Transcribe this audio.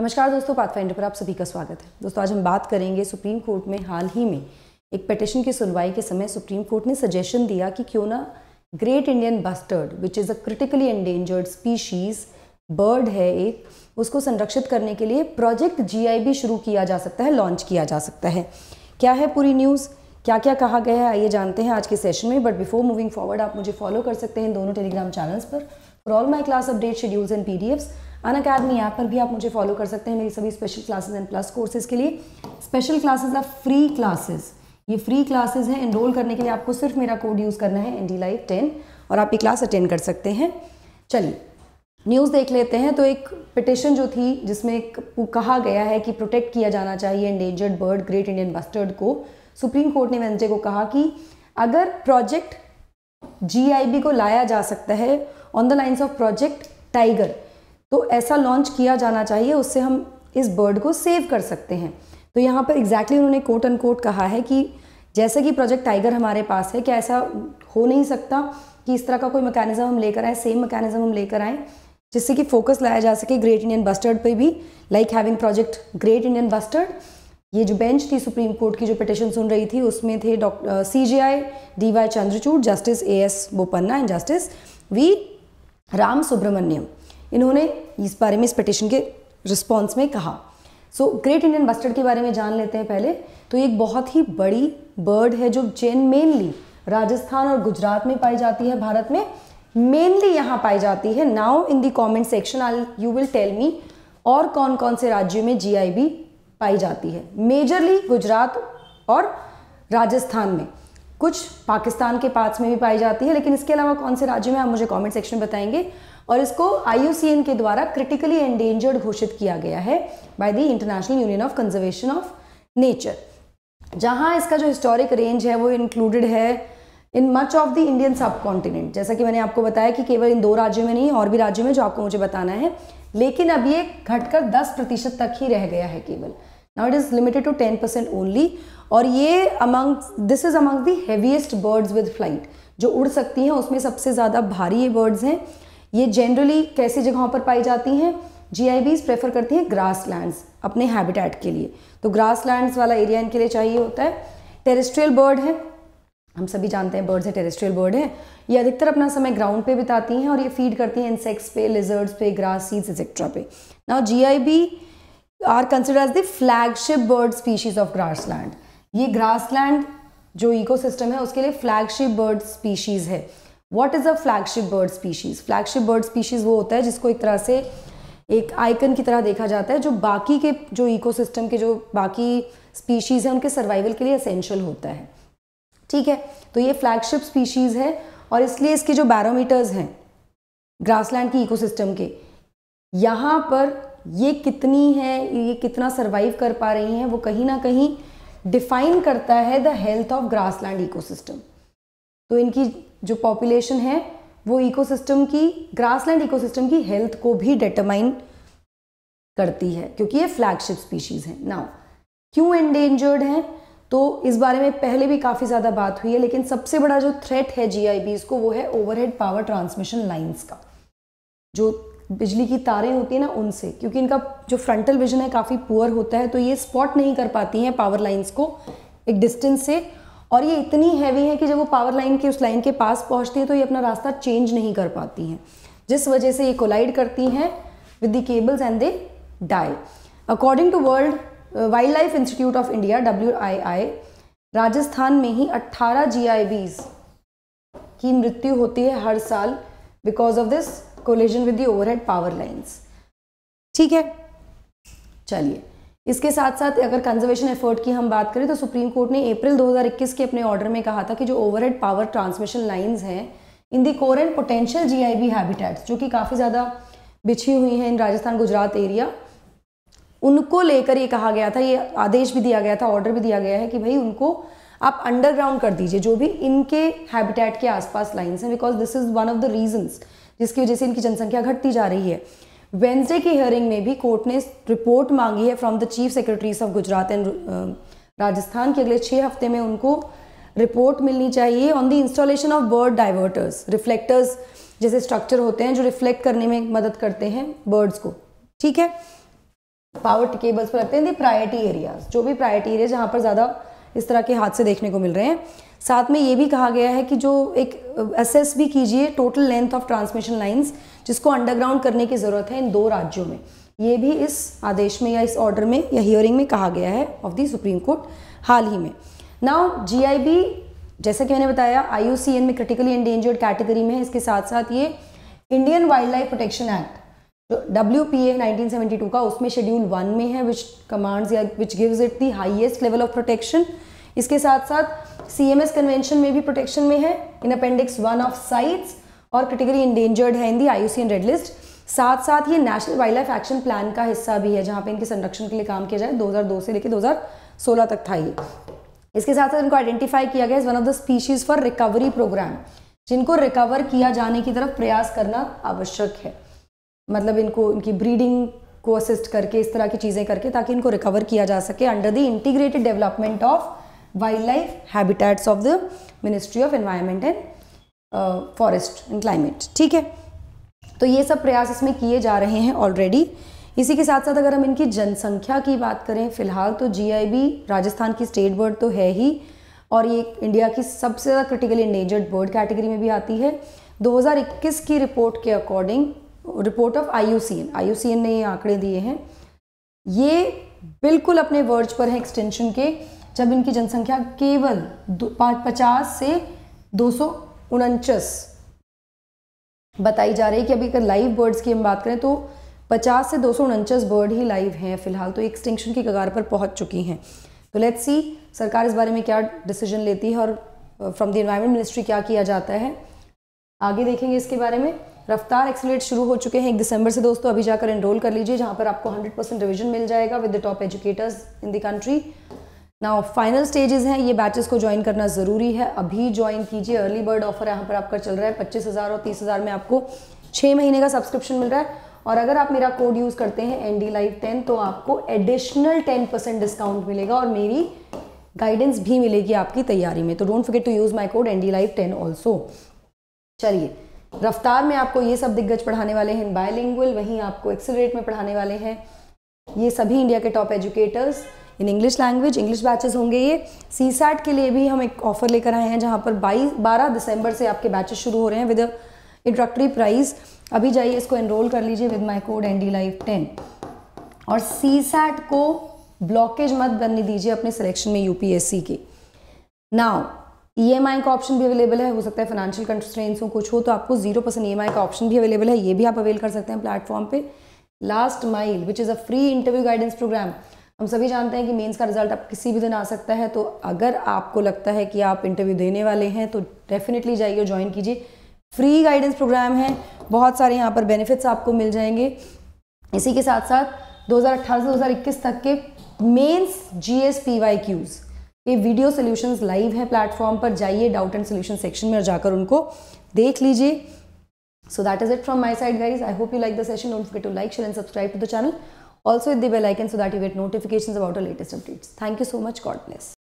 नमस्कार दोस्तों पाथफाइंडर पर आप सभी का स्वागत है दोस्तों आज हम बात करेंगे सुप्रीम कोर्ट में हाल ही में एक पिटिशन की सुनवाई के समय सुप्रीम कोर्ट ने सजेशन दिया कि क्यों ना great Indian bustard which is a critically endangered species bird है एक उसको संरक्षित करने के लिए प्रोजेक्ट जी शुरू किया जा सकता है लॉन्च किया जा सकता है क्या है पूरी न्यूज़ क्या क्या कहा गया है आइए जानते हैं आज के सेशन में बट बिफोर मूविंग फॉरवर्ड आप मुझे फॉलो कर सकते हैं दोनों टेलीग्राम चैनल्स पर for all my class update schedules and पी अन अकेडमी ऐप पर भी आप मुझे फॉलो कर सकते हैं मेरी सभी special classes and plus courses के लिए special classes or free classes ये फ्री क्लासेज हैं एनरोल करने के लिए आपको सिर्फ मेरा कोड यूज़ करना है एन डी लाइव टेन और आप ये क्लास अटेंड कर सकते हैं चलिए न्यूज़ देख लेते हैं तो एक पिटिशन जो थी जिसमें कहा गया है कि प्रोटेक्ट किया जाना चाहिए endangered bird great Indian bustard को सुप्रीम कोर्ट ने वेंजे को कहा कि अगर प्रोजेक्ट जीआईबी को लाया जा सकता है on the lines of project tiger तो ऐसा लॉन्च किया जाना चाहिए उससे हम इस बर्ड को सेव कर सकते हैं तो यहाँ पर एग्जैक्टली exactly उन्होंने कोट कोट कहा है कि जैसे कि प्रोजेक्ट टाइगर हमारे पास है क्या ऐसा हो नहीं सकता कि इस तरह का कोई मैकेनिज़्म हम लेकर आए सेम मैकेनिज़्म हम लेकर आएँ जिससे कि फोकस लाया जा सके ग्रेट इंडियन बस्टर्ड पे भी like having project great Indian bustard ये जो बेंच थी सुप्रीम कोर्ट की जो पिटिशन सुन रही थी उसमें थे doctor C J I D Y Chandrachud justice A S Bopanna and justice V Ram Subramaniam इन्होंने इस बारे में इस पटिशन के रिस्पॉन्स में कहा सो ग्रेट इंडियन बस्टर्ड के बारे में जान लेते हैं पहले तो एक बहुत ही बड़ी बर्ड है जो जेन मेनली राजस्थान और गुजरात में पाई जाती है भारत में मेनली यहाँ पाई जाती है now in the comment section all you will tell me और कौन कौन से राज्यों में जी पाई जाती है मेजरली गुजरात और राजस्थान में कुछ पाकिस्तान के पार्ट्स में भी पाई जाती है लेकिन इसके अलावा कौन से राज्य में आप मुझे कमेंट सेक्शन में बताएंगे और इसको आई के द्वारा क्रिटिकली एंडेंजर्ड घोषित किया गया है by the international union of conservation of nature जहाँ इसका जो हिस्टोरिक रेंज है वो इंक्लूडेड है in much of the Indian subcontinent जैसा कि मैंने आपको बताया कि केवल इन दो राज्यों में नहीं और भी राज्यों में जो आपको मुझे बताना है लेकिन अब ये घटकर 10 प्रतिशत तक ही रह गया है केवल it is limited to ten percent only और ये among this is among the heaviest birds with flight जो उड़ सकती हैं उसमें सबसे ज़्यादा भारी ये बर्ड्स हैं ये जनरली कैसी जगहों पर पाई जाती हैं जी आई बीज प्रेफर करती हैं ग्रास लैंड्स अपने हैबिटेट के लिए तो ग्रास लैंड्स वाला एरिया इनके लिए चाहिए होता है टेरेस्ट्रियल बर्ड है हम सभी जानते हैं बर्ड्स है टेरेस्ट्रियल बर्ड है ये अधिकतर अपना समय ग्राउंड पे बिताती हैं और ये फीड करती हैं इंसेक्ट्स पे लिजर्ड्स पे ग्रास सीड्स एक्सेट्रा पे now G I B are consider as the flagship bird species of grassland ये ग्रास लैंड जो इकोसिस्टम है उसके लिए फ्लैगशिप बर्ड स्पीशीज़ है what is a flagship bird species flagship bird species वो होता है जिसको एक तरह से एक आइकन की तरह देखा जाता है जो बाकी के जो इकोसिस्टम के जो बाकी स्पीशीज़ हैं उनके सर्वाइवल के लिए असेंशियल होता है ठीक है तो ये फ्लैगशिप स्पीशीज़ है और इसलिए इसके जो बैरोमीटर्स हैं ग्रासलैंड की इकोसिस्टम के यहाँ पर ये कितनी है ये कितना सर्वाइव कर पा रही हैं वो कहीं ना कहीं डिफाइन करता है the health of grassland ecosystem तो इनकी जो पॉपुलेशन है वो इकोसिस्टम की ग्रासलैंड इकोसिस्टम की हेल्थ को भी डिटरमाइन करती है क्योंकि ये फ्लैगशिप स्पीशीज़ हैं नाउ क्यों एंडेंजर्ड हैं तो इस बारे में पहले भी काफ़ी ज़्यादा बात हुई है लेकिन सबसे बड़ा जो थ्रेट है जी को वो है ओवरहेड पावर ट्रांसमिशन लाइन्स का जो बिजली की तारें होती हैं ना उनसे क्योंकि इनका जो फ्रंटल विजन है काफ़ी पुअर होता है तो ये स्पॉट नहीं कर पाती हैं पावर लाइन्स को एक डिस्टेंस से और ये इतनी हैवी है कि जब वो पावर लाइन के उस लाइन के पास पहुंचती है तो ये अपना रास्ता चेंज नहीं कर पाती हैं जिस वजह से ये कोलाइड करती हैं with the cables and they die according to world wildlife institute of India W Rajasthan में ही 18 जी की मृत्यु होती है हर साल because of this collision with the overhead power lines ठीक है चलिए इसके साथ साथ अगर कंजर्वेशन एफर्ट की हम बात करें तो सुप्रीम कोर्ट ने अप्रैल 2021 के अपने ऑर्डर में कहा था कि जो ओवरहेड पावर ट्रांसमिशन लाइंस हैं in the core and potential GIB habitats जो कि काफ़ी ज़्यादा बिछी हुई हैं इन राजस्थान गुजरात एरिया उनको लेकर ये कहा गया था ये आदेश भी दिया गया था ऑर्डर भी दिया गया है कि भाई उनको आप अंडरग्राउंड कर दीजिए जो भी इनके हैबिटेट के आसपास लाइन्स हैं because this is one of the reasons जिसकी वजह से इनकी जनसंख्या घटती जा रही है वेंसडे की हियरिंग में भी कोर्ट ने रिपोर्ट मांगी है from the chief secretaries of Gujarat and Rajasthan के अगले छः हफ्ते में उनको रिपोर्ट मिलनी चाहिए on the installation of bird diverters reflectors जैसे स्ट्रक्चर होते हैं जो रिफ्लेक्ट करने में मदद करते हैं बर्ड्स को ठीक है पावर केबल्स पर रखते हैं दी प्रायरिटी एरियाज जो भी प्रायरिटी एरिया जहाँ पर ज़्यादा इस तरह के हादसे देखने को मिल रहे हैं साथ में ये भी कहा गया है कि जो एक असेस भी कीजिए total length of transmission lines जिसको अंडरग्राउंड करने की ज़रूरत है इन दो राज्यों में ये भी इस आदेश में या इस ऑर्डर में या हियरिंग में कहा गया है ऑफ द सुप्रीम कोर्ट हाल ही में नाउ जीआईबी जैसा कि मैंने बताया आईयूसीएन में क्रिटिकली इंडेंजर्ड कैटेगरी में है इसके साथ साथ ये Indian wildlife protection act W P A nineteen का उसमें शेड्यूल वन में है विच कमांड्स या which gives it the highest level of protection इसके साथ साथ सी एम एस कन्वेंशन में भी प्रोटेक्शन में है in appendix one of CITES और क्रिटिकली इंडेंजर्ड है in the I U C N red list साथ साथ ये national wildlife action plan का हिस्सा भी है जहाँ पे इनके संरक्षण के लिए काम किया जाए 2002 से लेकर 2016 तक था ये इसके साथ साथ इनको आइडेंटिफाई किया गया is one of the species for recovery programme जिनको रिकवर किया जाने की तरफ प्रयास करना आवश्यक है मतलब इनको इनकी ब्रीडिंग को असिस्ट करके इस तरह की चीज़ें करके ताकि इनको रिकवर किया जा सके under the integrated development of wildlife habitats of the ministry of environment and forest and climate ठीक है तो ये सब प्रयास इसमें किए जा रहे हैं ऑलरेडी इसी के साथ साथ अगर हम इनकी जनसंख्या की बात करें फिलहाल तो जी राजस्थान की स्टेट बर्ड तो है ही और ये इंडिया की सबसे ज़्यादा क्रिटिकली इंडेंजर्ड बर्ड कैटेगरी में भी आती है 2021 की रिपोर्ट के according report of IUCN IUCN ने ये आंकड़े दिए हैं ये बिल्कुल अपने वर्ज पर है एक्सटेंशन के जब इनकी जनसंख्या केवल पचास से दो सौ बताई जा रही है कि अभी अगर लाइव बर्ड्स की हम बात करें तो 50 से दो बर्ड ही लाइव हैं फिलहाल तो एक्सटेंशन की कगार पर पहुंच चुकी हैं तो लेट्स सी सरकार इस बारे में क्या डिसीजन लेती है और फ्रॉम द इन्वायरमेंट मिनिस्ट्री क्या किया जाता है आगे देखेंगे इसके बारे में रफ्तार एक्सलेट शुरू हो चुके हैं एक दिसंबर से दोस्तों अभी जाकर एनरोल कर लीजिए जहाँ पर आपको हंड्रेड परसेंट रिविजन मिल जाएगा with the top educators in the country now final stages हैं ये बैचेस को ज्वाइन करना ज़रूरी है अभी ज्वाइन कीजिए अर्ली बर्ड ऑफर यहाँ पर आपका चल रहा है पच्चीस हज़ार और तीस हज़ार में आपको छः महीने का सब्सक्रिप्शन मिल रहा है और अगर आप मेरा कोड यूज़ करते हैं एन डी लाइव टेन तो आपको एडिशनल टेन परसेंट डिस्काउंट मिलेगा और मेरी गाइडेंस भी मिलेगी आपकी तैयारी में तो don't forget to use my code N D live ten also चलिए रफ्तार में आपको ये सब दिग्गज पढ़ाने वाले हैं बायलिंगुअल वहीं आपको एक्सेलरेट में पढ़ाने वाले हैं ये सभी इंडिया के top educators in English language English batches होंगे ये सी के लिए भी हम एक ऑफर लेकर आए हैं जहाँ पर बाईस बारह दिसंबर से आपके बैचेस शुरू हो रहे हैं विद इंट्रोडक्टरी प्राइस अभी जाइए इसको एनरोल कर लीजिए with my code N D life ten और सी सैट को ब्लॉकेज मत बनने दीजिए अपने सिलेक्शन में यूपीएससी की नाउ ई e का ऑप्शन भी अवेलेबल है हो सकता है फाइनेंशियल कंस्ट्रेंस हो कुछ हो तो आपको जीरो परसेंट ई का ऑप्शन भी अवेलेबल है ये भी आप अवेल कर सकते हैं प्लेटफॉर्म पे last mile which is a free interview guidance programme हम सभी जानते हैं कि मेंस का रिजल्ट आप किसी भी दिन आ सकता है तो अगर आपको लगता है कि आप इंटरव्यू देने वाले हैं तो डेफिनेटली जाइए ज्वाइन कीजिए फ्री गाइडेंस प्रोग्राम है बहुत सारे यहाँ पर बेनिफिट्स आपको मिल जाएंगे इसी के साथ साथ दो से 2021 तक के एस पी वाई क्यूज़ ये वीडियो सॉल्यूशंस लाइव है प्लेटफॉर्म पर जाइए डाउट एंड सोल्यूशन सेक्शन में जाकर उनको देख लीजिए so that is it from my side guys I hope you like the session don't forget to like share and subscribe to the channel also hit the bell icon so that you get notification about the latest updates thank you so much God bless